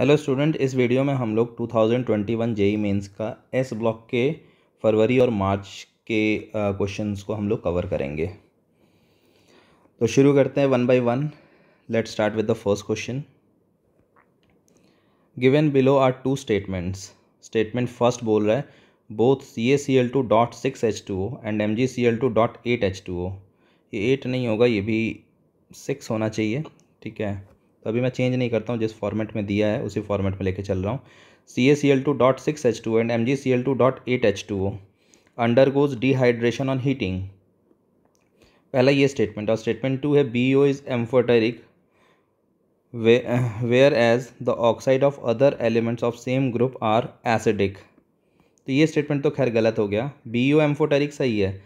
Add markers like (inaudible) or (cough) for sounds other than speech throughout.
Hello student इस video में हम लोग 2021 जेई मेंस का एस ब्लॉक के फरवरी और मार्च के क्वेश्चंस को हम लोग कवर करेंगे तो शुरू करते हैं one by one let start with the first question given below are two statements statement first बोल रहा है both C A C L two dot six H two O and M G C L two dot eight H two O ये eight नहीं होगा ये भी six होना चाहिए ठीक है तो अभी मैं चेंज नहीं करता हूँ जिस फॉर्मेट में दिया है उसी फॉर्मेट में लेके चल रहा हूँ C A C L two dot six H two and M G C L two dot eight H two O undergoes dehydration on heating पहला ये स्टेटमेंट और स्टेटमेंट टू है B O is amphoteric whereas the oxide of other elements of same group are acidic तो ये statement तो खैर गलत हो गया बी ओ एम्फोटेरिक सही है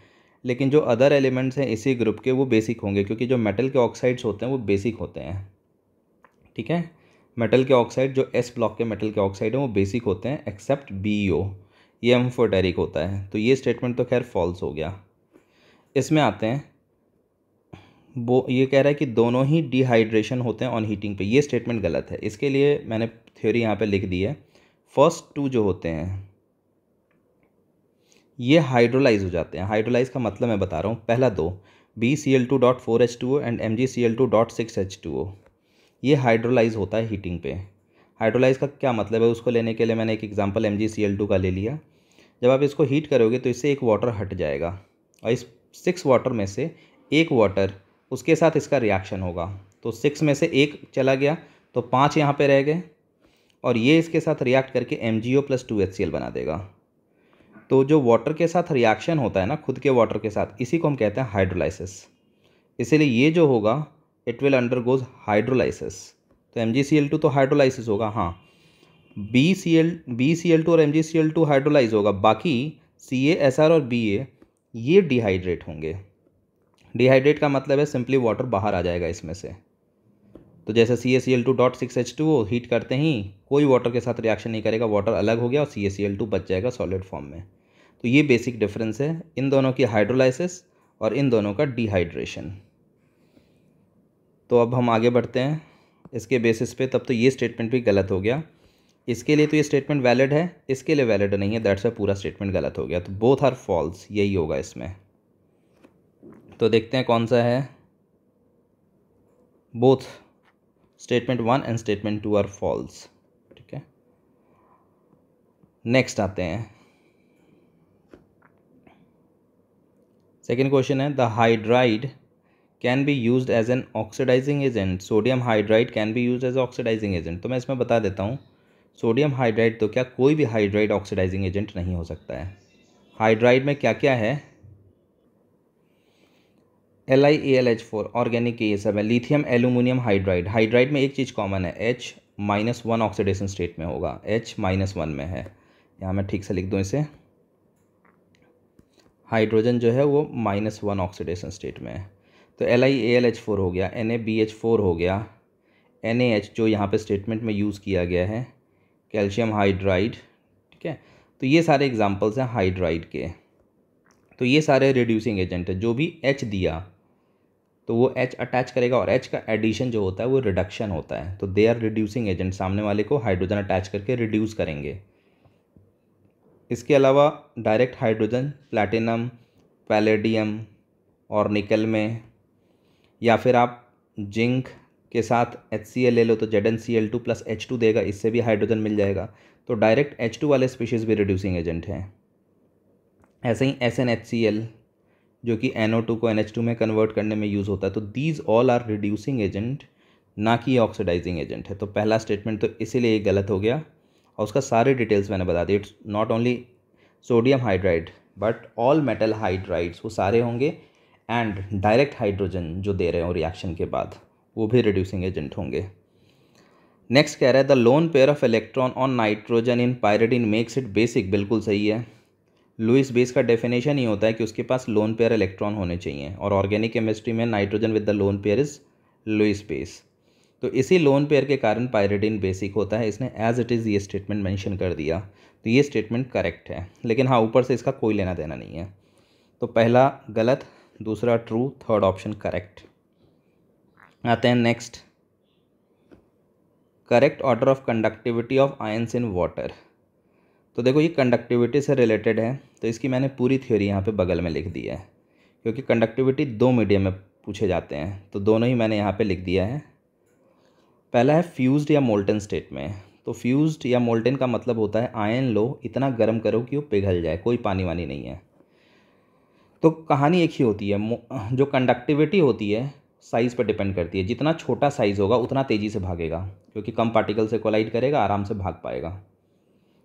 लेकिन जो अदर एलिमेंट्स हैं इसी ग्रुप के वो बेसिक होंगे क्योंकि जो मेटल के ऑक्साइड्स होते हैं वो बेसिक होते हैं ठीक है मेटल के ऑक्साइड जो एस ब्लॉक के मेटल के ऑक्साइड हैं वो बेसिक होते हैं एक्सेप्ट बी ओ ये एम्फोटेरिक होता है तो ये स्टेटमेंट तो खैर फॉल्स हो गया इसमें आते हैं वो ये कह रहा है कि दोनों ही डिहाइड्रेशन होते हैं ऑन हीटिंग पे ये स्टेटमेंट गलत है इसके लिए मैंने थ्योरी यहाँ पे लिख दी है फर्स्ट टू जो होते हैं ये हाइड्रोलाइज हो जाते हैं हाइड्रोलाइज का मतलब मैं बता रहा हूँ पहला दो B C L two dot four H two O and M G C L two dot six H two O ये हाइड्रोलाइज होता है हीटिंग पे हाइड्रोलाइज का क्या मतलब है उसको लेने के लिए मैंने एक एग्जाम्पल एम का ले लिया जब आप इसको हीट करोगे तो इससे एक वाटर हट जाएगा और इस सिक्स वाटर में से एक वाटर उसके साथ इसका रिएक्शन होगा तो सिक्स में से एक चला गया तो पाँच यहाँ पर रह गए और ये इसके साथ रिएक्ट करके M G O plus two H C L बना देगा तो जो वाटर के साथ रिएक्शन होता है ना खुद के वाटर के साथ इसी को हम कहते हैं हाइड्रोलाइसिस इसीलिए ये जो होगा इट विल अंडरगोज हाइड्रोलाइसिस तो M G C L two तो हाइड्रोलाइसिस होगा हाँ B C L B C L two और M G C L two hydrolyse होगा बाकी सी ए एस आर और बी ए ये डिहाइड्रेट होंगे डिहाइड्रेट का मतलब है सिंपली वाटर बाहर आ जाएगा इसमें से तो जैसे C A C L two dot six H two heat करते ही कोई वाटर के साथ रिएक्शन नहीं करेगा वाटर अलग हो गया और सी ए सी एल टू बच जाएगा सॉलिड फॉर्म में तो ये बेसिक डिफरेंस है इन दोनों की हाइड्रोलाइसिस और इन दोनों का डिहाइड्रेशन तो अब हम आगे बढ़ते हैं इसके बेसिस पे तब तो ये स्टेटमेंट भी गलत हो गया इसके लिए तो ये स्टेटमेंट वैलिड है इसके लिए वैलिड नहीं है दैट्स वाई पूरा स्टेटमेंट गलत हो गया तो बोथ आर फॉल्स यही होगा इसमें तो देखते हैं कौन सा है both statement one and statement two are false ठीक है नेक्स्ट आते हैं सेकेंड क्वेश्चन है the hydride can be use as an oxidising agent sodium hydride can be use as oxidising agent तो मैं इसमें बता देता हूँ सोडियम हाइड्राइड तो क्या कोई भी हाइड्राइड ऑक्सीडाइजिंग एजेंट नहीं हो सकता है हाइड्राइड में क्या क्या है L I A L H four organic ये सब है लिथियम एल्यूमिनियम हाइड्राइड हाइड्राइड में एक चीज़ कॉमन है H minus one oxidation state में होगा एच माइनस वन में है यहाँ मैं ठीक से लिख दूँ इसे हाइड्रोजन जो है वो माइनस वन ऑक्सीडेशन स्टेट में है तो L I A L H four हो गया N A B H four हो गया एन ए एच जो यहाँ पे स्टेटमेंट में यूज़ किया गया है कैल्शियम हाइड्राइड ठीक है तो ये सारे एग्जाम्पल्स हैं हाइड्राइड के तो ये सारे रिड्यूसिंग एजेंट है जो भी एच दिया तो वो एच अटैच करेगा और एच का एडिशन जो होता है वो रिडक्शन होता है तो दे आर रिड्यूसिंग एजेंट सामने वाले को हाइड्रोजन अटैच करके रिड्यूस करेंगे इसके अलावा डायरेक्ट हाइड्रोजन प्लैटिनम पैलेडियम और निकल में या फिर आप जिंक के साथ एच ले लो तो Z N C L two plus H two देगा इससे भी हाइड्रोजन मिल जाएगा तो डायरेक्ट एच टू वाले स्पीशीज़ भी रिड्यूसिंग एजेंट हैं ऐसे ही S N H C L जो कि एन ओ टू को एन एच टू में कन्वर्ट करने में यूज़ होता है तो these all are reducing agent ना कि ऑक्सीडाइजिंग एजेंट है तो पहला स्टेटमेंट तो इसीलिए गलत हो गया और उसका सारे डिटेल्स मैंने बता दी it's not only sodium hydride but all metal hydrides वो सारे होंगे एंड डायरेक्ट हाइड्रोजन जो दे रहे हो रिएक्शन के बाद वो भी रिड्यूसिंग एजेंट होंगे नेक्स्ट कह रहा है the lone pair of electron on nitrogen in pyridine makes it basic बिल्कुल सही है लुइस बेस का डेफिनेशन ही होता है कि उसके पास लोन पेयर इलेक्ट्रॉन होने चाहिए और ऑर्गेनिक केमिस्ट्री में nitrogen with the lone pair is Lewis base तो इसी लोन पेयर के कारण पायरेडिन बेसिक होता है इसने एज इट इज़ ये स्टेटमेंट मैंशन कर दिया तो ये स्टेटमेंट करेक्ट है लेकिन हाँ ऊपर से इसका कोई लेना देना नहीं है तो पहला गलत दूसरा ट्रू थर्ड ऑप्शन करेक्ट आते हैं next correct order of conductivity of ions in water तो देखो ये कंडक्टिविटी से रिलेटेड है तो इसकी मैंने पूरी थ्योरी यहाँ पे बगल में लिख दी है क्योंकि कंडक्टिविटी दो मीडियम में पूछे जाते हैं तो दोनों ही मैंने यहाँ पे लिख दिया है पहला है फ्यूज्ड या मोल्टन स्टेट में तो फ्यूज्ड या मोल्टन का मतलब होता है आयन लो इतना गर्म करो कि वो पिघल जाए कोई पानी वानी नहीं है तो कहानी एक ही होती है जो कंडक्टिविटी होती है साइज़ पर डिपेंड करती है जितना छोटा साइज़ होगा उतना तेज़ी से भागेगा क्योंकि कम पार्टिकल से कोलाइड करेगा आराम से भाग पाएगा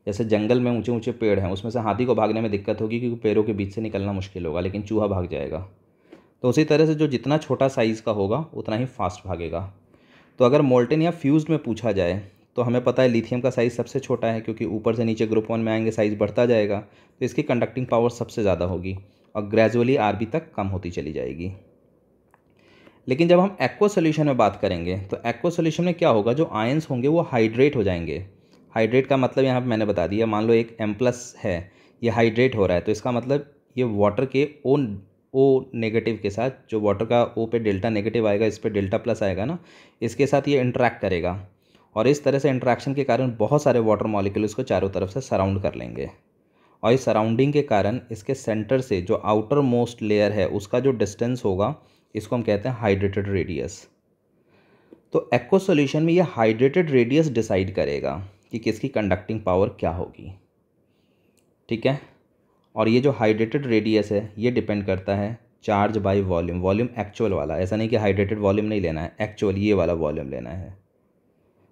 जैसे जंगल में ऊंचे ऊंचे पेड़ हैं उसमें से हाथी को भागने में दिक्कत होगी क्योंकि पेड़ों के बीच से निकलना मुश्किल होगा लेकिन चूहा भाग जाएगा तो उसी तरह से जो जितना छोटा साइज़ का होगा उतना ही फास्ट भागेगा तो अगर मोल्टेन या फ्यूज़ में पूछा जाए तो हमें पता है लिथियम का साइज़ सबसे छोटा है क्योंकि ऊपर से नीचे ग्रुप वन में आएंगे साइज़ बढ़ता जाएगा तो इसकी कंडक्टिंग पावर सबसे ज़्यादा होगी और ग्रेजुअली आर तक कम होती चली जाएगी लेकिन जब हम एक्वा सोल्यूशन में बात करेंगे तो एक्वा सोल्यूशन में क्या होगा जो आयंस होंगे वो हाइड्रेट हो जाएंगे हाइड्रेट का मतलब यहाँ पर मैंने बता दिया मान लो एक एम प्लस है ये हाइड्रेट हो रहा है तो इसका मतलब ये वाटर के ओ ओ नेगेटिव के साथ जो वाटर का ओ पे डेल्टा नेगेटिव आएगा इस पर डेल्टा प्लस आएगा ना इसके साथ ये इंट्रैक्ट करेगा और इस तरह से इंट्रैक्शन के कारण बहुत सारे वाटर मॉलिक्यूल को चारों तरफ से सराउंड कर लेंगे और इस सराउंडिंग के कारण इसके सेंटर से जो आउटर मोस्ट लेयर है उसका जो डिस्टेंस होगा इसको हम कहते हैं हाइड्रेटेड रेडियस तो एक्को सोल्यूशन में ये हाइड्रेटेड रेडियस डिसाइड करेगा कि किसकी कंडक्टिंग पावर क्या होगी ठीक है और ये जो हाइड्रेटेड रेडियस है ये डिपेंड करता है charge by volume volume actual वाला ऐसा नहीं कि हाइड्रेटेड वॉल्यूम नहीं लेना है एक्चुअल ये वाला वॉल्यूम लेना है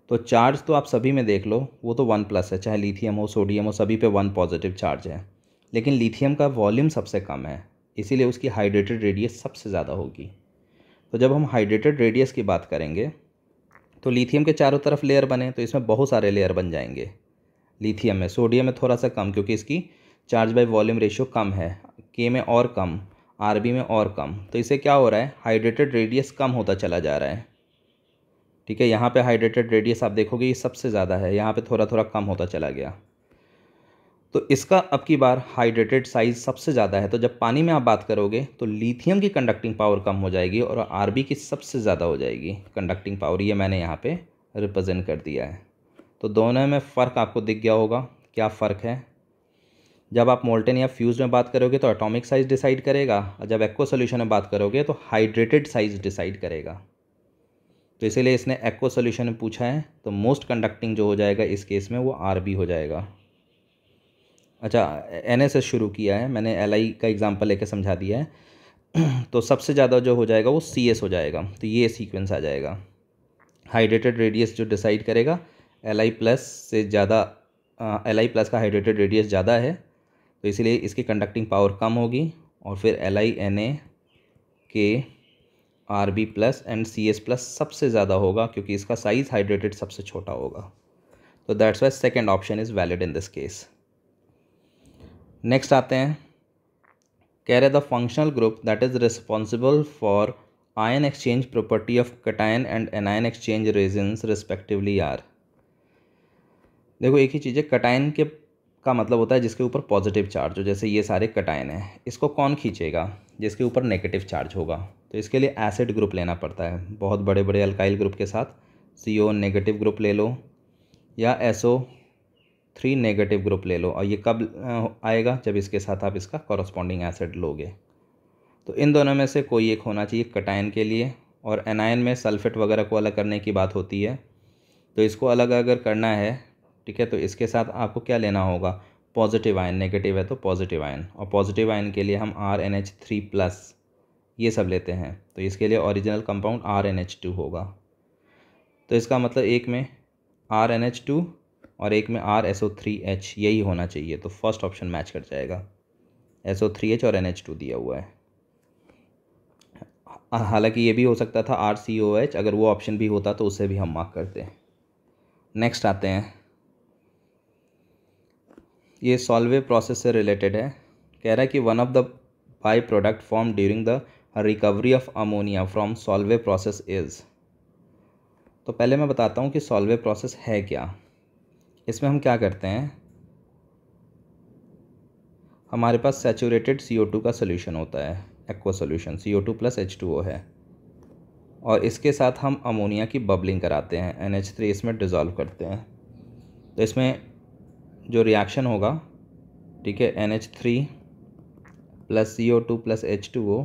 तो चार्ज तो आप सभी में देख लो वो तो वन प्लस है चाहे लिथियम हो सोडियम हो सभी पे वन पॉजिटिव चार्ज है लेकिन लिथियम का वॉल्यूम सबसे कम है इसीलिए उसकी हाइड्रेटेड रेडियस सबसे ज़्यादा होगी तो जब हम हाइड्रेटेड रेडियस की बात करेंगे तो लिथियम के चारों तरफ लेयर बने तो इसमें बहुत सारे लेयर बन जाएंगे लिथियम में सोडियम में थोड़ा सा कम क्योंकि इसकी चार्ज बाई वॉल्यूम रेशियो कम है के में और कम आर में और कम तो इससे क्या हो रहा है हाइड्रेटेड रेडियस कम होता चला जा रहा है ठीक है यहाँ पे हाइड्रेटेड रेडियस आप देखोगे ये सबसे ज़्यादा है यहाँ पे थोड़ा थोड़ा कम होता चला गया तो इसका अब की बार हाइड्रेटेड साइज़ सबसे ज़्यादा है तो जब पानी में आप बात करोगे तो लिथियम की कंडक्टिंग पावर कम हो जाएगी और आर की सबसे ज़्यादा हो जाएगी कंडक्टिंग पावर ये मैंने यहाँ पर रिप्रजेंट कर दिया है तो दोनों में फ़र्क आपको दिख गया होगा क्या फ़र्क है जब आप मोल्टेन या फ्यूज़ में बात करोगे तो एटॉमिक साइज़ डिसाइड करेगा और जब एक्वा सोल्यूशन में बात करोगे तो हाइड्रेटेड साइज़ डिसाइड करेगा तो इसीलिए इसने एक्को सोल्यूशन में पूछा है तो मोस्ट कंडक्टिंग जो हो जाएगा इस केस में वो आर बी हो जाएगा अच्छा एन एस एस शुरू किया है मैंने एल आई का एग्ज़ाम्पल लेके समझा दिया है (clears throat) तो सबसे ज़्यादा जो हो जाएगा वो सी एस हो जाएगा तो ये सीक्वेंस आ जाएगा हाइड्रेटेड रेडियस जो डिसाइड करेगा एल आई प्लस से ज़्यादा एल आई प्लस का हाइड्रेटेड रेडियस ज़्यादा है तो इसलिए इसकी कंडक्टिंग पावर कम होगी और फिर L I N A K R B plus and C S plus सबसे ज़्यादा होगा क्योंकि इसका साइज़ हाइड्रेटेड सबसे छोटा होगा तो that's why second option is valid in this case next आते हैं कह रहे the functional group that is responsible for ion exchange property of cation and anion exchange resin respectively are देखो एक ही चीज़ है कटायन के का मतलब होता है जिसके ऊपर पॉजिटिव चार्ज हो जैसे ये सारे कटायन हैं इसको कौन खींचेगा जिसके ऊपर नेगेटिव चार्ज होगा तो इसके लिए एसिड ग्रुप लेना पड़ता है बहुत बड़े बड़े अल्काइल ग्रुप के साथ सी ओ नेगेटिव ग्रुप ले लो या S O three negative group ले लो और ये कब आएगा जब इसके साथ आप इसका कॉरस्पॉन्डिंग एसिड लोगे तो इन दोनों में से कोई एक होना चाहिए कटायन के लिए और एनायन में सल्फेट वगैरह को अलग करने की बात होती है तो इसको अलग अगर करना है ठीक है तो इसके साथ आपको क्या लेना होगा पॉजिटिव आयन नेगेटिव है तो पॉजिटिव आयन और पॉजिटिव आयन के लिए हम R N H three plus ये सब लेते हैं तो इसके लिए original compound R N H two होगा तो इसका मतलब एक में आर एन एच टू और एक में R S O three H यही होना चाहिए तो फर्स्ट ऑप्शन मैच कर जाएगा एस ओ थ्री एच और एन एच टू दिया हुआ है हाँ, हालांकि ये भी हो सकता था आर सी ओ एच अगर वो ऑप्शन भी होता तो उसे भी हम मार्क करते नेक्स्ट आते हैं ये सॉल्वे प्रोसेस से रिलेटेड है कह रहा है कि one of the by product form during the recovery of ammonia from Solvay process is तो पहले मैं बताता हूँ कि सॉल्वे प्रोसेस है क्या इसमें हम क्या करते हैं हमारे पास सेचूरेटेड सी ओ टू का सोल्यूशन होता है aqua solution C O two plus H two O है और इसके साथ हम अमोनिया की बबलिंग कराते हैं एन एच थ्री इसमें डिज़ोल्व करते हैं तो इसमें जो रिएक्शन होगा ठीक है N H three plus C O two plus H two O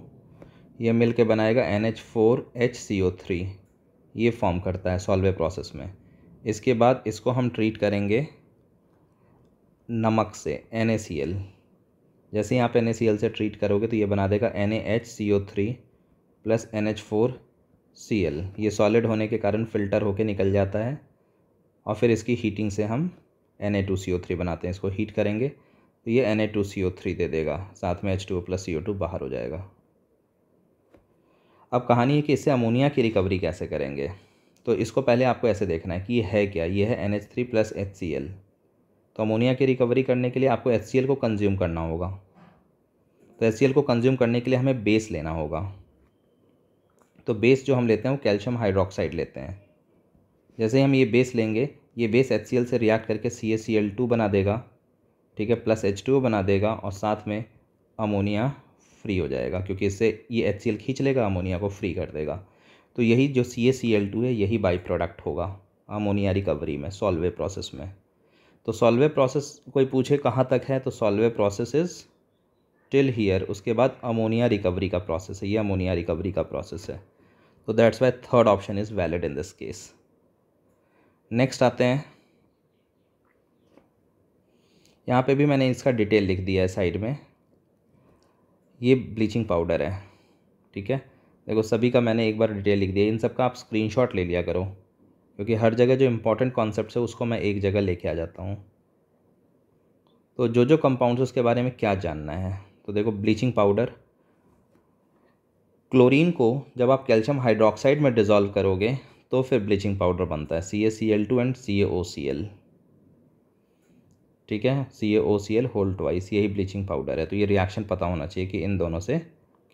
ये मिल के बनाएगा N H four H C O three ये फॉर्म करता है सॉल्वे प्रोसेस में इसके बाद इसको हम ट्रीट करेंगे नमक से एन ए सी एल जैसे ही आप एन ए सी एल से ट्रीट करोगे तो ये बना देगा N A H C O three plus N H four C L ये सॉलिड होने के कारण फ़िल्टर होके निकल जाता है और फिर इसकी हीटिंग से हम N A two C O three बनाते हैं इसको हीट करेंगे तो ये N A two C O three दे देगा साथ में H two plus C O two बाहर हो जाएगा अब कहानी है कि इससे अमोनिया की रिकवरी कैसे करेंगे तो इसको पहले आपको ऐसे देखना है कि ये है क्या ये है N H three plus H C L तो अमोनिया की रिकवरी करने के लिए आपको एच सी एल को कंज्यूम करना होगा तो एच सी एल को कंज्यूम करने के लिए हमें बेस लेना होगा तो बेस जो हम लेते हैं वो कैल्शियम हाइड्रोक्साइड लेते हैं जैसे ही हम ये बेस लेंगे ये बेस एच से रिएक्ट करके C S C L two बना देगा ठीक है प्लस एच टू बना देगा और साथ में अमोनिया फ्री हो जाएगा क्योंकि इससे ये एच सी एल खींच लेगा अमोनिया को फ्री कर देगा तो यही जो C S C L two है यही बाई प्रोडक्ट होगा अमोनिया रिकवरी में सॉल्वे प्रोसेस में तो सॉल्वे प्रोसेस कोई पूछे कहाँ तक है तो Solvay process is till here उसके बाद अमोनिया रिकवरी का प्रोसेस है ये अमोनिया रिकवरी का प्रोसेस है तो that's why third option is valid in this case next आते हैं यहाँ पे भी मैंने इसका डिटेल लिख दिया है साइड में ये ब्लीचिंग पाउडर है ठीक है देखो सभी का मैंने एक बार डिटेल लिख दिया इन सब का आप स्क्रीनशॉट ले लिया करो क्योंकि हर जगह जो इम्पोर्टेंट कॉन्सेप्ट है उसको मैं एक जगह लेके आ जाता हूँ तो जो जो कंपाउंड्स उसके बारे में क्या जानना है तो देखो ब्लीचिंग पाउडर क्लोरीन को जब आप कैल्शियम हाइड्रोक्साइड में डिज़ोल्व करोगे तो फिर ब्लीचिंग पाउडर बनता है C A C L two and C A O C L ठीक है C A O C L whole twice यही ब्लीचिंग पाउडर है तो ये रिएक्शन पता होना चाहिए कि इन दोनों से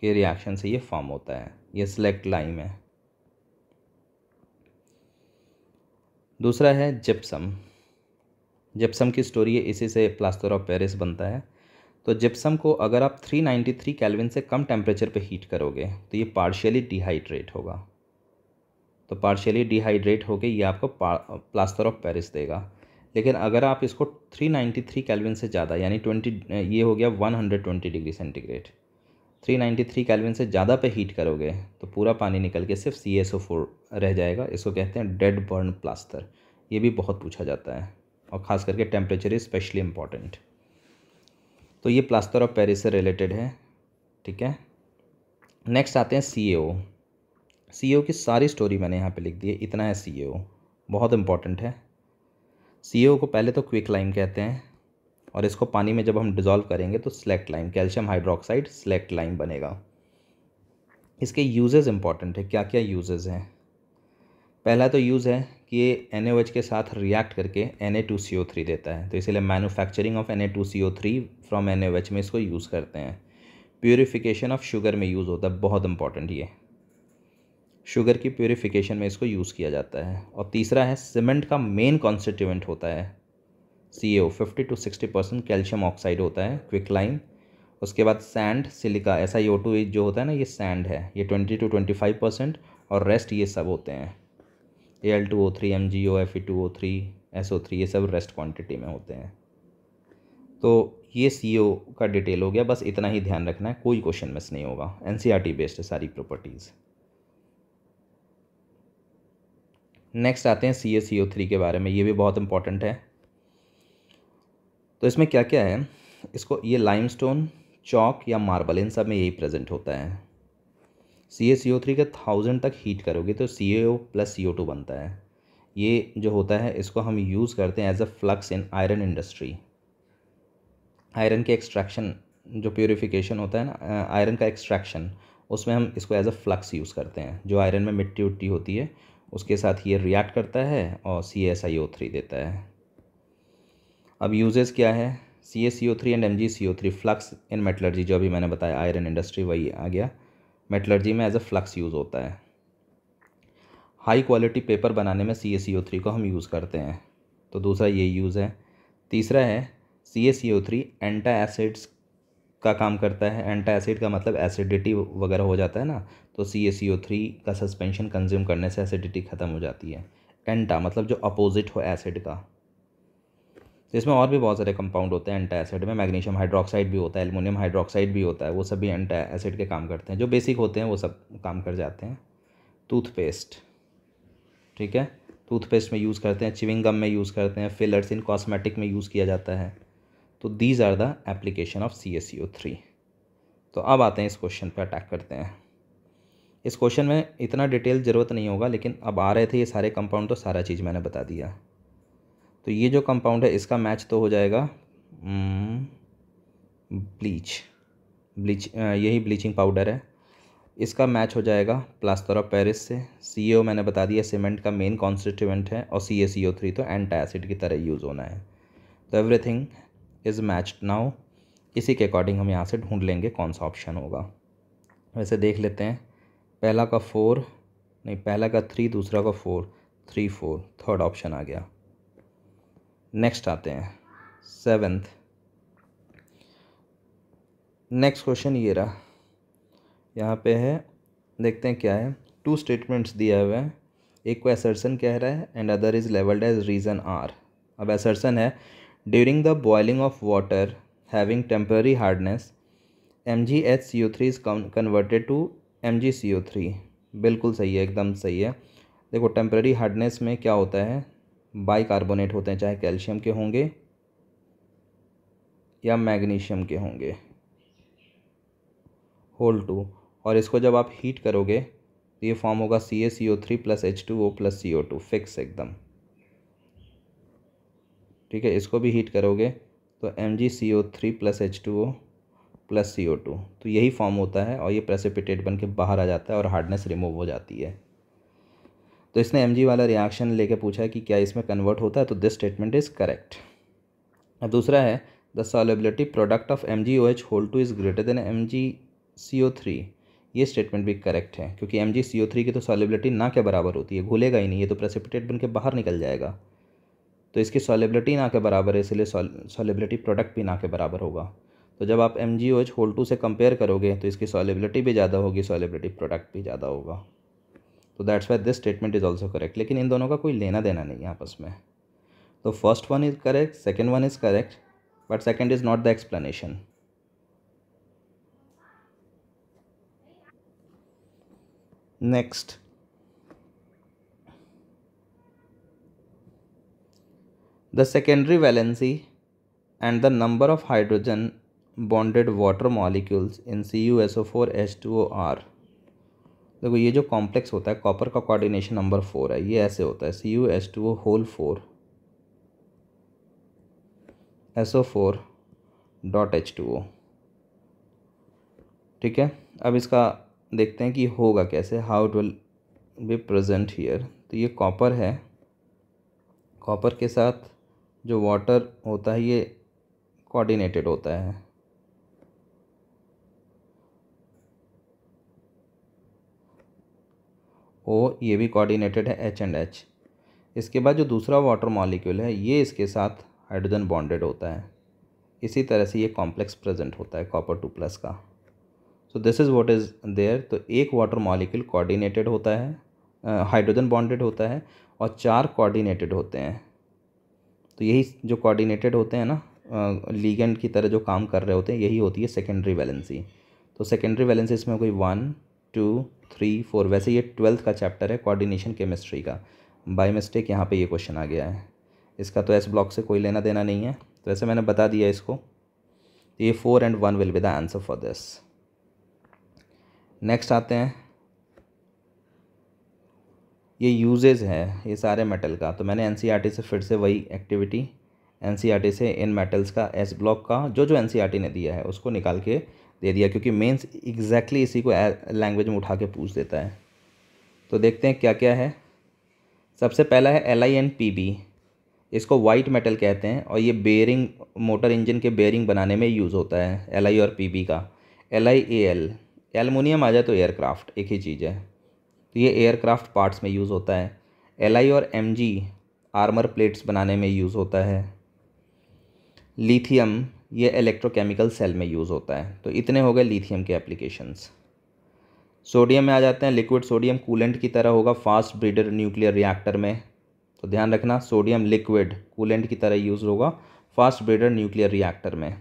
के रिएक्शन से ये फॉर्म होता है ये सिलेक्ट लाइम है दूसरा है जिप्सम जिप्सम की स्टोरी है इसी से प्लास्टर ऑफ पेरिस बनता है तो जिप्सम को अगर आप 393 केल्विन से कम टेम्परेचर पे हीट करोगे तो ये पार्शियली डिहाइड्रेट होगा तो पार्शियली डिहाइड्रेट होकर ये आपको प्लास्टर ऑफ पेरिस देगा लेकिन अगर आप इसको 393 केल्विन से ज़्यादा यानी 20 ये हो गया 120 डिग्री सेंटीग्रेड 393 केल्विन से ज़्यादा पे हीट करोगे तो पूरा पानी निकल के सिर्फ सी एस ओ फोर रह जाएगा इसको कहते हैं डेड बर्न प्लास्टर ये भी बहुत पूछा जाता है और ख़ास करके टेम्परेचर इज़ स्पेशली इम्पॉर्टेंट तो ये प्लास्टर ऑफ पेरिस से रिलेटेड है ठीक है नेक्स्ट आते हैं सी ए ओ सी e की सारी स्टोरी मैंने यहाँ पे लिख दी है इतना है सी e बहुत इम्पॉर्टेंट है सी e को पहले तो क्विक लाइम कहते हैं और इसको पानी में जब हम डिज़ोल्व करेंगे तो slaked lime calcium hydroxide slaked lime बनेगा इसके यूजेस इंपॉर्टेंट है क्या क्या यूजेस हैं पहला तो यूज़ है कि ये एन के साथ रिएक्ट करके एन देता है तो इसीलिए manufacturing of N from Na में इसको यूज़ करते हैं प्योरीफिकेशन ऑफ शुगर में यूज़ होता है बहुत इंपॉर्टेंट ये शुगर की प्योरीफिकेशन में इसको यूज़ किया जाता है और तीसरा है सीमेंट का मेन कॉन्स्टिट्यूएंट होता है C A O fifty to sixty percent calcium oxide होता है क्विकलाइम उसके बाद सैंड सिलिका ऐसा आई ओ टू जो होता है ना ये सैंड है ये twenty to twenty five percent और रेस्ट ये सब होते हैं A L two O three M G O F E two O three S O three ये सब रेस्ट क्वान्टिटी में होते हैं तो ये सी ओ का डिटेल हो गया बस इतना ही ध्यान रखना है कोई क्वेश्चन मिस नहीं होगा N C R T based है सारी प्रॉपर्टीज़ नेक्स्ट आते हैं सी एस सी ओ थ्री के बारे में ये भी बहुत इंपॉर्टेंट है तो इसमें क्या क्या है इसको ये लाइमस्टोन चौक या मार्बल इन सब में यही प्रेजेंट होता है C S C O three का थाउजेंड तक हीट करोगे तो C A O plus C O to बनता है ये जो होता है इसको हम यूज़ करते हैं as a flux in iron industry iron के एक्सट्रैक्शन जो प्योरीफिकेशन होता है ना आयरन का एक्सट्रैक्शन उसमें हम इसको एज अ फ्लक्स यूज़ करते हैं जो आयरन में मिट्टी उट्टी होती है उसके साथ ये रिएक्ट करता है और C S I O three देता है अब यूजेस क्या है C S C O three and M G C O three flux in metallurgy जो अभी मैंने बताया आयरन इंडस्ट्री वही आ गया मेटलर्जी में एज अ फ्लक्स यूज़ होता है हाई क्वालिटी पेपर बनाने में सी एस सी ओ थ्री को हम यूज़ करते हैं तो दूसरा ये यूज़ है तीसरा है C S C O three antacids का काम करता है एंटा एसिड का मतलब एसिडिटी वगैरह हो जाता है ना तो C A C O three का सस्पेंशन कंज्यूम करने से एसिडिटी ख़त्म हो जाती है एंटा मतलब जो अपोजिट हो एसिड का तो इसमें और भी बहुत सारे कंपाउंड होते हैं एंटा एसिड में मैग्नीशियम हाइड्रोक्साइड भी होता है एलमोनियम हाइड्रोक्साइड भी होता है वो सभी एंटा एसिड के काम करते हैं जो बेसिक होते हैं वो सब काम कर जाते हैं टूथपेस्ट ठीक है टूथपेस्ट में यूज़ करते हैं चिविंग गम में यूज़ करते हैं फिलर्स इन कॉस्मेटिक में यूज़ किया जाता है तो these are the application of C S three तो अब आते हैं इस क्वेश्चन पर अटैक करते हैं इस क्वेश्चन में इतना डिटेल ज़रूरत नहीं होगा लेकिन अब आ रहे थे ये सारे कंपाउंड तो सारा चीज़ मैंने बता दिया तो ये जो कंपाउंड है इसका मैच तो हो जाएगा ब्लीच हम्म, ब्लीच यही ब्लीचिंग पाउडर है इसका मैच हो जाएगा प्लास्टर ऑफ पेरिस से सी e मैंने बता दिया सीमेंट का मेन कॉन्स्टिट्यूएंट है और सी थ्री e तो एंटा एसिड की तरह यूज़ होना है तो एवरीथिंग इज़ मैच्ड नाउ इसी के अकॉर्डिंग हम यहाँ से ढूंढ लेंगे कौन सा ऑप्शन होगा वैसे देख लेते हैं पहला का फोर नहीं पहला का थ्री दूसरा का four three four third option आ गया नेक्स्ट आते हैं सेवेंथ नेक्स्ट क्वेश्चन ये रहा यहाँ पे है देखते हैं क्या है टू स्टेटमेंट्स दिया हुआ है एक को एसर्सन कह रहा है and other is labelled as reason are अब एसर्सन है During the boiling of water having temporary hardness, MgHCO3 is converted to MgCO3. बिल्कुल सही है एकदम सही है देखो टेम्प्रेरी हार्डनेस में क्या होता है बाइकार्बोनेट होते हैं चाहे कैल्शियम के होंगे या मैग्नीशियम के होंगे होल टू और इसको जब आप हीट करोगे तो ये फॉर्म होगा C A C O three plus H two O plus C O two fix एकदम ठीक है इसको भी हीट करोगे तो M G C O three plus H two O plus C O two तो यही फॉर्म होता है और ये प्रेसिपिटेट बन के बाहर आ जाता है और हार्डनेस रिमूव हो जाती है तो इसने एम जी वाला रिएक्शन लेके पूछा है कि क्या इसमें कन्वर्ट होता है तो दिस स्टेटमेंट इज़ करेक्ट अब दूसरा है the solubility product of M G O H whole two is greater than M G C O three ये स्टेटमेंट भी करेक्ट है क्योंकि M G C O three की तो सॉलेबिलिटी ना के बराबर होती है घुलेगा ही नहीं ये तो प्रेसिपिटेट बन के बाहर निकल जाएगा तो इसकी सॉलेबिलिटी ना के बराबर है इसलिए सॉलेबिलिटी प्रोडक्ट भी ना के बराबर होगा तो जब आप M G O H whole two से कंपेयर करोगे तो इसकी सॉलेबिलिटी भी ज़्यादा होगी सॉलेबिलिटी प्रोडक्ट भी ज़्यादा होगा तो that's why this statement is also correct लेकिन इन दोनों का कोई लेना देना नहीं है आपस में तो first one is correct second one is correct but second is not the explanation next the secondary valency and the number of hydrogen bonded water molecules in two O are देखो ये जो कॉम्प्लेक्स होता है copper का coordination number four है ये ऐसे होता है C U S two O whole four S O four dot H two O ठीक है अब इसका देखते हैं कि होगा कैसे how it will be present here तो ये कॉपर है कॉपर के साथ जो वाटर होता है ये कोऑर्डिनेटेड होता है ओ ये भी कोऑर्डिनेटेड है एच एंड एच इसके बाद जो दूसरा वाटर मॉलिक्यूल है ये इसके साथ हाइड्रोजन बॉन्डेड होता है इसी तरह से ये कॉम्प्लेक्स प्रेजेंट होता है कॉपर टू प्लस का so this is what is there तो एक वाटर मॉलिक्यूल कोऑर्डिनेटेड होता है हाइड्रोजन बॉन्डेड होता है और चार कोऑर्डिनेटेड होते हैं तो यही जो कोऑर्डिनेटेड होते हैं ना लीगेंड की तरह जो काम कर रहे होते हैं यही होती है सेकेंड्री वैलेंसी तो सेकेंडरी वैलेंसी इसमें कोई वन टू थ्री फोर वैसे ये ट्वेल्थ का चैप्टर है कोऑर्डिनेशन केमिस्ट्री का बाय मिस्टेक यहाँ पे ये क्वेश्चन आ गया है इसका तो एस ब्लॉक से कोई लेना देना नहीं है तो वैसे मैंने बता दिया इसको तो ये four and one will be the answer for this next आते हैं ये यूजेज़ हैं ये सारे मेटल का तो मैंने एन e से फिर से वही एक्टिविटी एन e से इन मेटल्स का एस ब्लॉक का जो जो एन e ने दिया है उसको निकाल के दे दिया क्योंकि मेंस एग्जैक्टली इसी को लैंग्वेज में उठा के पूछ देता है तो देखते हैं क्या क्या है सबसे पहला है एल आई पी बी इसको वाइट मेटल कहते हैं और ये बेयरिंग मोटर इंजन के बेयरिंग बनाने में यूज़ होता है एल आई और पी बी का एल आई ए एल आ जाए तो एयरक्राफ्ट एक ही चीज़ है तो ये एयरक्राफ्ट पार्ट्स में यूज़ होता है एल और एम आर्मर प्लेट्स बनाने में यूज़ होता है लिथियम ये इलेक्ट्रोकेमिकल सेल में यूज़ होता है तो इतने हो गए लिथियम के एप्लीकेशंस सोडियम में आ जाते हैं लिक्विड सोडियम कूलेंट की तरह होगा फास्ट ब्रीडर न्यूक्लियर रिएक्टर में तो ध्यान रखना सोडियम लिक्विड कूलेंट की तरह यूज़ होगा फास्ट ब्रीडर न्यूक्लियर रिएक्टर में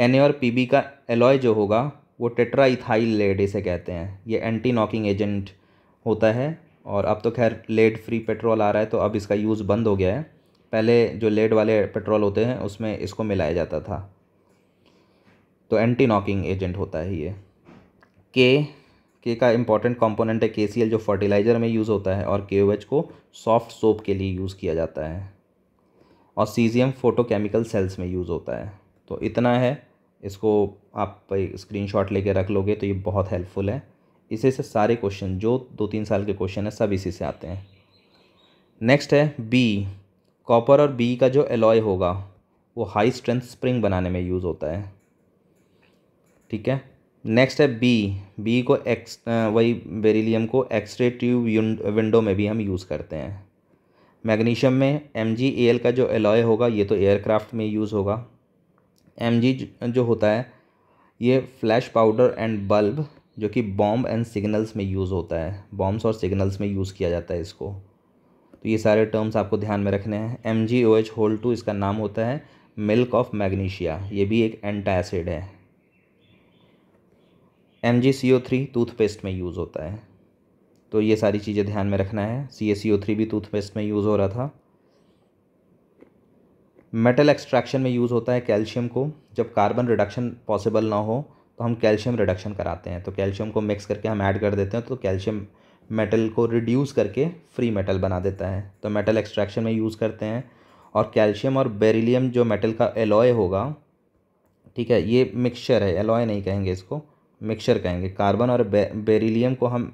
एन और पी का एलॉय जो होगा वो टेट्राइथाइल लेड इसे कहते हैं ये एंटी नॉकिंग एजेंट होता है और अब तो खैर लेड फ्री पेट्रोल आ रहा है तो अब इसका यूज़ बंद हो गया है पहले जो लेड वाले पेट्रोल होते हैं उसमें इसको मिलाया जाता था तो एंटी नॉकिंग एजेंट होता है ये के के का इम्पॉर्टेंट कंपोनेंट है के सी एल जो फर्टिलाइज़र में यूज़ होता है और के ओ एच को सॉफ्ट सोप के लिए यूज़ किया जाता है और सीजियम फोटोकेमिकल सेल्स में यूज़ होता है तो इतना है इसको आप स्क्रीनशॉट लेके रख लोगे तो ये बहुत हेल्पफुल है इसी से सारे क्वेश्चन जो दो तीन साल के क्वेश्चन हैं सब इसी से आते हैं नेक्स्ट है बी कॉपर और बी का जो एलॉय होगा वो हाई स्ट्रेंथ स्प्रिंग बनाने में यूज़ होता है ठीक है नेक्स्ट है बी बी को एक्स वही बेरिलियम को एक्सरे ट्यूब विंडो में भी हम यूज़ करते हैं मैग्नीशियम में एम जी एल का जो एलॉय होगा ये तो एयरक्राफ्ट में यूज़ होगा एम जी जो होता है ये फ्लैश पाउडर एंड बल्ब जो कि बॉम्ब एंड सिग्नल्स में यूज़ होता है बॉम्ब्स और सिग्नल्स में यूज़ किया जाता है इसको तो ये सारे टर्म्स आपको ध्यान में रखने हैं M G O H whole two इसका नाम होता है मिल्क ऑफ मैग्नीशिया ये भी एक एंटा एसिड है M G C O three toothpaste में यूज़ होता है तो ये सारी चीज़ें ध्यान में रखना है C A C O three भी टूथपेस्ट में यूज़ हो रहा था मेटल एक्सट्रैक्शन में यूज़ होता है कैल्शियम को जब कार्बन रिडक्शन पॉसिबल ना हो तो हम कैल्शियम रिडक्शन कराते हैं तो कैल्शियम को मिक्स करके हम ऐड कर देते हैं तो कैल्शियम मेटल को रिड्यूस करके फ्री मेटल बना देता है तो मेटल एक्सट्रैक्शन में यूज़ करते हैं और कैल्शियम और बेरिलियम जो मेटल का एलॉय होगा ठीक है ये मिक्सचर है एलॉय नहीं कहेंगे इसको मिक्सचर कहेंगे कार्बन और बे, बेरिलियम को हम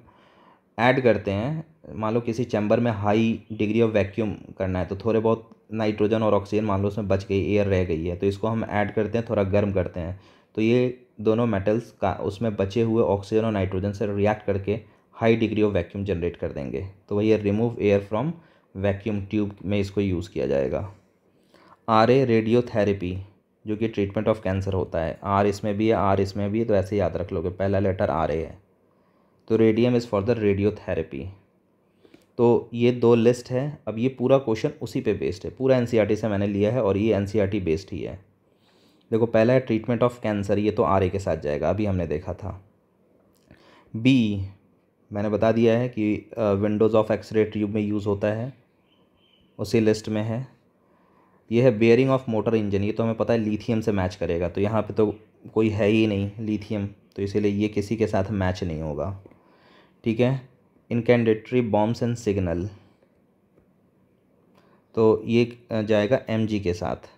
ऐड करते हैं मान लो किसी चैम्बर में हाई डिग्री ऑफ वैक्यूम करना है तो थोड़े बहुत नाइट्रोजन और ऑक्सीजन मान लो उसमें बच गई एयर रह गई है तो इसको हम ऐड करते हैं थोड़ा गर्म करते हैं तो ये दोनों मेटल्स का उसमें बचे हुए ऑक्सीजन और नाइट्रोजन से रिएक्ट करके high degree of vacuum generate कर देंगे तो वही remove air from vacuum tube में इसको यूज़ किया जाएगा आर ए रेडियोथेरेपी जो कि ट्रीटमेंट ऑफ कैंसर होता है आर इसमें भी है आर इसमें भी है तो ऐसे याद रख लोगे पहला लेटर आर ए है तो radium is for the radiotherapy तो ये दो लिस्ट है अब ये पूरा क्वेश्चन उसी पे बेस्ड है पूरा एन e से मैंने लिया है और ये एन बेस्ड e ही है देखो पहला है ट्रीटमेंट ऑफ कैंसर ये तो आर ए के साथ जाएगा अभी हमने देखा था बी मैंने बता दिया है कि विंडोज़ ऑफ एक्सरे ट्यूब में यूज़ होता है उसी लिस्ट में है यह है बेयरिंग ऑफ मोटर इंजन ये तो हमें पता है लिथियम से मैच करेगा तो यहाँ पे तो कोई है ही नहीं लिथियम तो इसीलिए ये किसी के साथ मैच नहीं होगा ठीक है इनकैंडेटरी बॉम्ब्स एंड सिग्नल तो ये जाएगा एम के साथ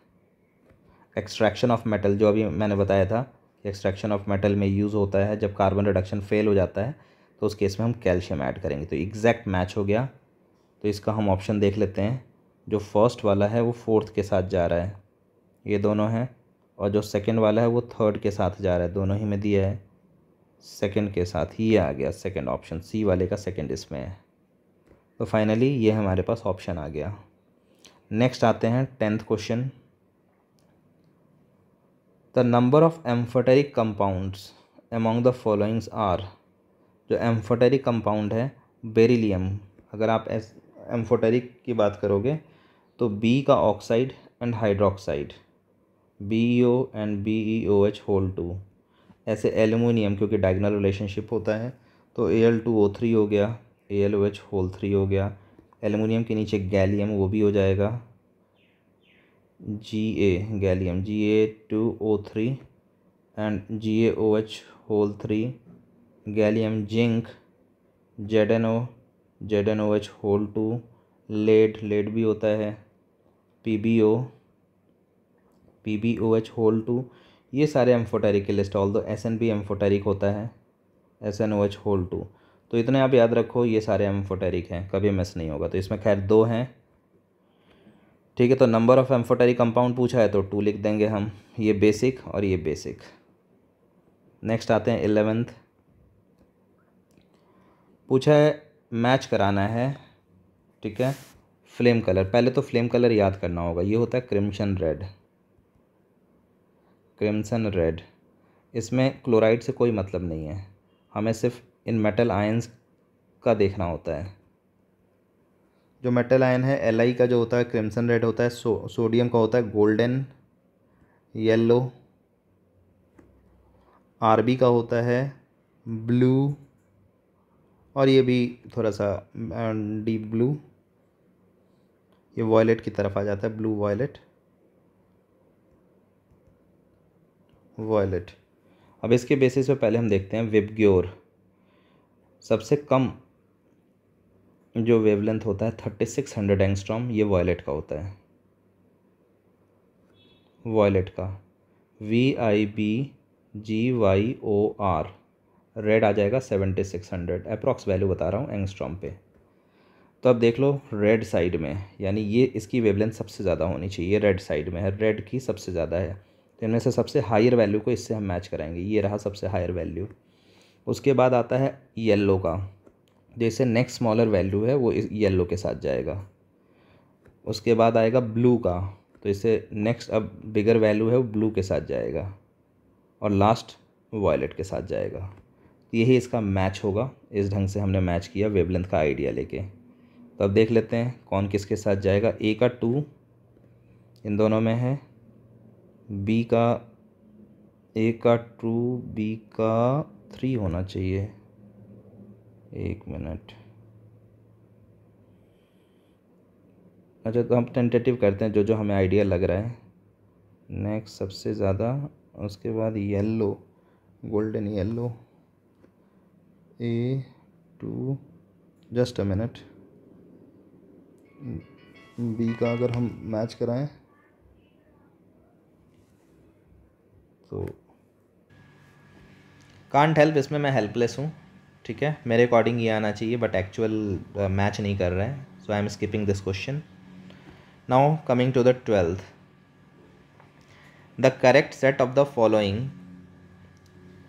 एक्सट्रैक्शन ऑफ मेटल जो अभी मैंने बताया था कि एक्सट्रैक्शन ऑफ मेटल में यूज़ होता है जब कार्बन रिडक्शन फेल हो जाता है तो उस केस में हम कैल्शियम ऐड करेंगे तो एग्जैक्ट मैच हो गया तो इसका हम ऑप्शन देख लेते हैं जो फर्स्ट वाला है वो फोर्थ के साथ जा रहा है ये दोनों हैं और जो सेकेंड वाला है वो थर्ड के साथ जा रहा है दोनों ही में दिया है सेकेंड के साथ ही आ गया सेकेंड ऑप्शन सी वाले का सेकेंड इसमें है तो फाइनली ये हमारे पास ऑप्शन आ गया नेक्स्ट आते हैं tenth question the number of amphoteric compounds among the followings are जो एम्फोटेरिक कंपाउंड है बेरिलियम अगर आप एस एम्फोटेरिक की बात करोगे तो बी का oxide and hydroxide B O and B E O H whole two ऐसे एल्यूमिनियम क्योंकि डायगनल रिलेशनशिप होता है तो A L two O three हो गया A L O H whole three हो गया एल्यूमिनियम के नीचे गैलियम वो भी हो जाएगा G A gallium G A two O three and G A O H whole three gallium zinc Z N O Z N O H whole two lead lead भी होता है P B O P B O H whole two ये सारे amphoteric के list all दो S N B amphoteric होता है S N O H whole two तो इतने आप याद रखो ये सारे एम्फोटेरिक हैं कभी मिस नहीं होगा तो इसमें खैर दो हैं ठीक है तो नंबर ऑफ एम्फोटेरिक कंपाउंड पूछा है तो टू लिख देंगे हम ये बेसिक और ये बेसिक नेक्स्ट आते हैं एलेवेंथ पूछा है मैच कराना है ठीक है फ्लेम कलर पहले तो फ्लेम कलर याद करना होगा ये होता है क्रिमसन रेड क्रिमसन रेड इसमें क्लोराइड से कोई मतलब नहीं है हमें सिर्फ इन मेटल आयंस का देखना होता है जो मेटल आयन है एल का जो होता है क्रिम्सन रेड होता है सो, सोडियम का होता है गोल्डन येलो आरबी का होता है ब्लू और ये भी थोड़ा सा डीप अं, ब्लू ये वॉयलेट की तरफ आ जाता है ब्लू वॉयलेट वॉयलेट अब इसके बेसिस पे पहले हम देखते हैं विबग्योर सबसे कम जो वेवलेंथ होता है थर्टी सिक्स हंड्रेड एंगस्ट्रॉम ये वॉयलेट का होता है वॉयलेट का V I B G Y O R red आ जाएगा seventy six hundred approx value बता रहा हूँ एंगस्ट्रॉम पे तो अब देख लो रेड साइड में यानी ये इसकी वेवलेंथ सबसे ज़्यादा होनी चाहिए रेड साइड में है रेड की सबसे ज़्यादा है तो इनमें से सबसे हायर वैल्यू को इससे हम मैच कराएंगे ये रहा सबसे हायर वैल्यू उसके बाद आता है येल्लो का जैसे नेक्स्ट स्मॉलर वैल्यू है वो येलो के साथ जाएगा उसके बाद आएगा ब्लू का तो इसे नेक्स्ट अब बिगर वैल्यू है वो ब्लू के साथ जाएगा और लास्ट वॉयलेट के साथ जाएगा तो यही इसका मैच होगा इस ढंग से हमने मैच किया वेबलेंथ का आइडिया लेके तो अब देख लेते हैं कौन किसके साथ जाएगा ए का टू इन दोनों में है बी का ए का टू बी का थ्री होना चाहिए एक मिनट अच्छा तो हम टेंटेटिव करते हैं जो जो हमें आइडिया लग रहा है नेक्स्ट सबसे ज़्यादा उसके बाद yellow golden yellow A two just a minute B का अगर हम मैच कराएं तो कांट हेल्प इसमें मैं हेल्पलेस हूँ ठीक है मेरे अकॉर्डिंग ये आना चाहिए बट एक्चुअल मैच नहीं कर रहे हैं so I am skipping this question now coming to the twelfth the correct set of the following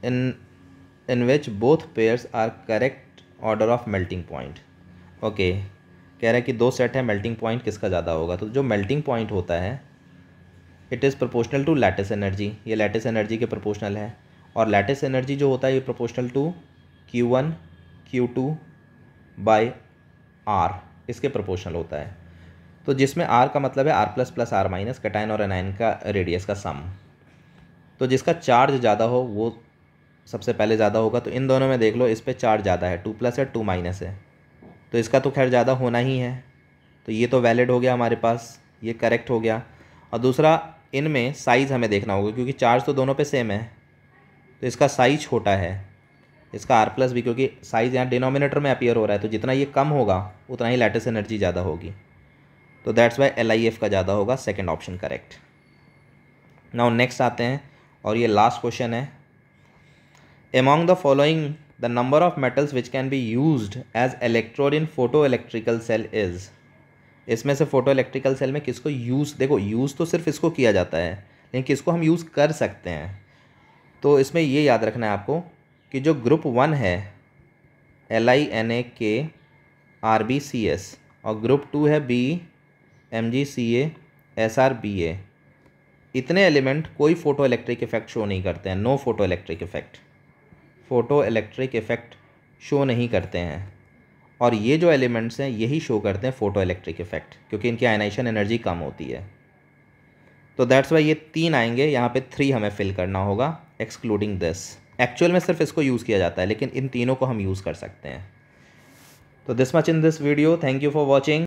in in which both pairs are correct order of melting point okay कह रहे हैं कि दो set है मेल्टिंग पॉइंट किसका ज़्यादा होगा तो जो मेल्टिंग पॉइंट होता है it is proportional to lattice energy ये लैटिस एनर्जी के प्रोपोर्शनल है और लैटिस एनर्जी जो होता है ये proportional to Q one Q two by R इसके प्रोपोर्शनल होता है तो जिसमें आर का मतलब है R plus plus R minus cation और एनाइन का रेडियस का सम तो जिसका चार्ज ज़्यादा हो वो सबसे पहले ज़्यादा होगा तो इन दोनों में देख लो इस पर चार्ज ज़्यादा है टू प्लस है टू माइनस है तो इसका तो खैर ज़्यादा होना ही है तो ये तो वैलिड हो गया हमारे पास ये करेक्ट हो गया और दूसरा इनमें साइज़ हमें देखना होगा क्योंकि चार्ज तो दोनों पे सेम है तो इसका साइज़ छोटा है इसका आर प्लस भी क्योंकि साइज़ यहाँ डिनोमिनेटर में अपियर हो रहा है तो जितना ये कम होगा उतना ही लैटिस एनर्जी ज़्यादा होगी तो that's why L I F का ज़्यादा होगा second option correct now next आते हैं और ये लास्ट क्वेश्चन है the following the number of metals which can be use as electrode in photo electrical cell is इसमें से फोटो इलेक्ट्रिकल सेल में किसको यूज़ देखो यूज़ तो सिर्फ इसको किया जाता है लेकिन किसको हम यूज़ कर सकते हैं तो इसमें ये याद रखना है आपको कि जो ग्रुप वन है L I N A K R B C S और ग्रुप टू है B M G C S R B A इतने एलिमेंट कोई फ़ोटो इलेक्ट्रिक इफ़ेक्ट शो नहीं करते हैं no photo electric effect photo electric effect show नहीं करते हैं और ये जो एलिमेंट्स हैं यही शो करते हैं फ़ोटो इलेक्ट्रिक इफ़ेक्ट क्योंकि इनकी आइनाइशन एनर्जी कम होती है तो दैट्स वाई ये तीन आएंगे यहाँ पे थ्री हमें फिल करना होगा एक्सक्लूडिंग दिस एक्चुअल में सिर्फ इसको यूज़ किया जाता है लेकिन इन तीनों को हम यूज़ कर सकते हैं तो this much in this video thank you for watching